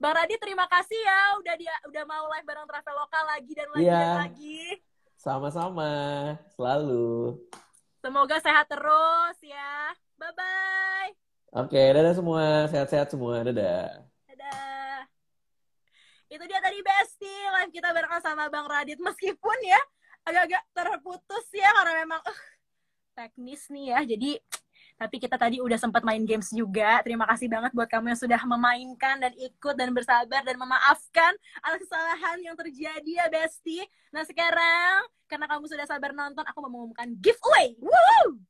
Bang Radit terima kasih ya udah dia udah mau live bareng lokal lagi dan lagi yeah. dan lagi. Sama-sama, selalu. Semoga sehat terus ya. Bye bye. Oke, okay, dadah semua. Sehat-sehat semua. Dadah. Dadah. Itu dia tadi Besti live kita bareng sama Bang Radit meskipun ya agak-agak terputus ya karena memang uh, teknis nih ya. Jadi tapi kita tadi udah sempat main games juga. Terima kasih banget buat kamu yang sudah memainkan dan ikut dan bersabar dan memaafkan atas kesalahan yang terjadi ya, Besti. Nah, sekarang karena kamu sudah sabar nonton, aku mau mengumumkan giveaway. Woo!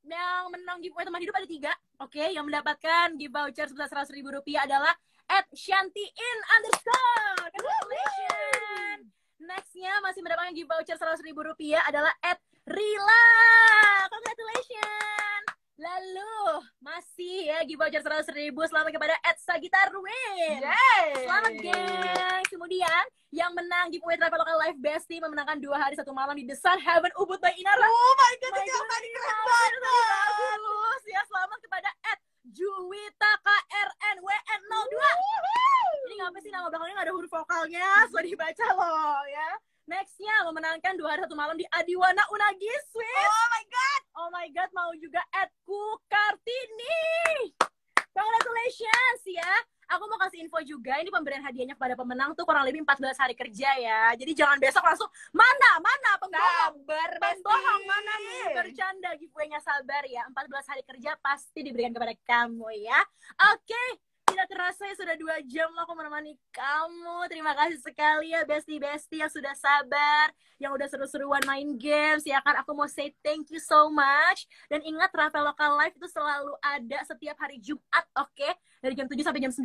Yang menang giveaway teman hidup ada tiga. Oke, okay, yang mendapatkan gift voucher sebesar seratus ribu rupiah adalah at shantiin underscore. Congratulations! Nextnya masih mendapatkan gift voucher seratus ribu rupiah adalah at Rila. ya give voucher seratus ribu selamat kepada Ed Sagitar Win. Yay. Selamat geng. Kemudian yang menang giveaway Travel Local Live Bestie memenangkan dua hari satu malam di The Sun Heaven Ubud by Inara. Oh my god, itu tadi keren banget. Ya selamat kepada Ed Juwita KRN WN02. Ini ngapa sih nama belakangnya nggak ada huruf vokalnya? Hmm. Sudah dibaca loh ya. Nextnya memenangkan dua hari satu malam di Adiwana Unagi Swiss. Oh my god. Oh my god mau juga Ed Cook juga ini pemberian hadiahnya kepada pemenang tuh kurang lebih 14 hari kerja ya. Jadi jangan besok langsung mana mana pembohong, sabar, pembohong mana nih bercanda giveaway-nya sabar ya. 14 hari kerja pasti diberikan kepada kamu ya. Oke. Okay tidak terasa ya sudah dua jam loh aku menemani kamu. Terima kasih sekali ya bestie bestie yang sudah sabar, yang udah seru-seruan main games ya kan. Aku mau say thank you so much. Dan ingat lokal Live itu selalu ada setiap hari Jumat, oke? Okay? dari jam 7 sampai jam 9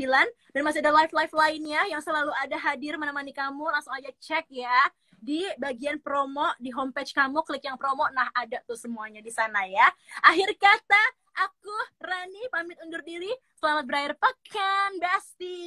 dan masih ada live-live lainnya yang selalu ada hadir menemani kamu. Langsung aja cek ya di bagian promo di homepage kamu klik yang promo nah ada tuh semuanya di sana ya. Akhir kata aku Rani pamit undur diri. Selamat berakhir pekan, Besti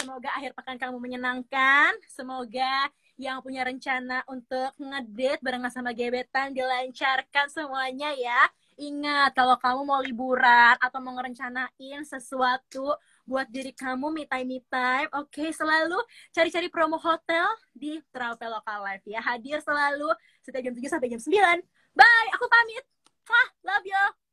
Semoga akhir pekan kamu menyenangkan. Semoga yang punya rencana untuk ngedit barengan sama gebetan dilancarkan semuanya ya ingat kalau kamu mau liburan atau mau ngerencanain sesuatu buat diri kamu me time me time oke okay, selalu cari-cari promo hotel di Travel Local Life ya hadir selalu setiap jam 7 sampai jam 9 bye aku pamit wah love you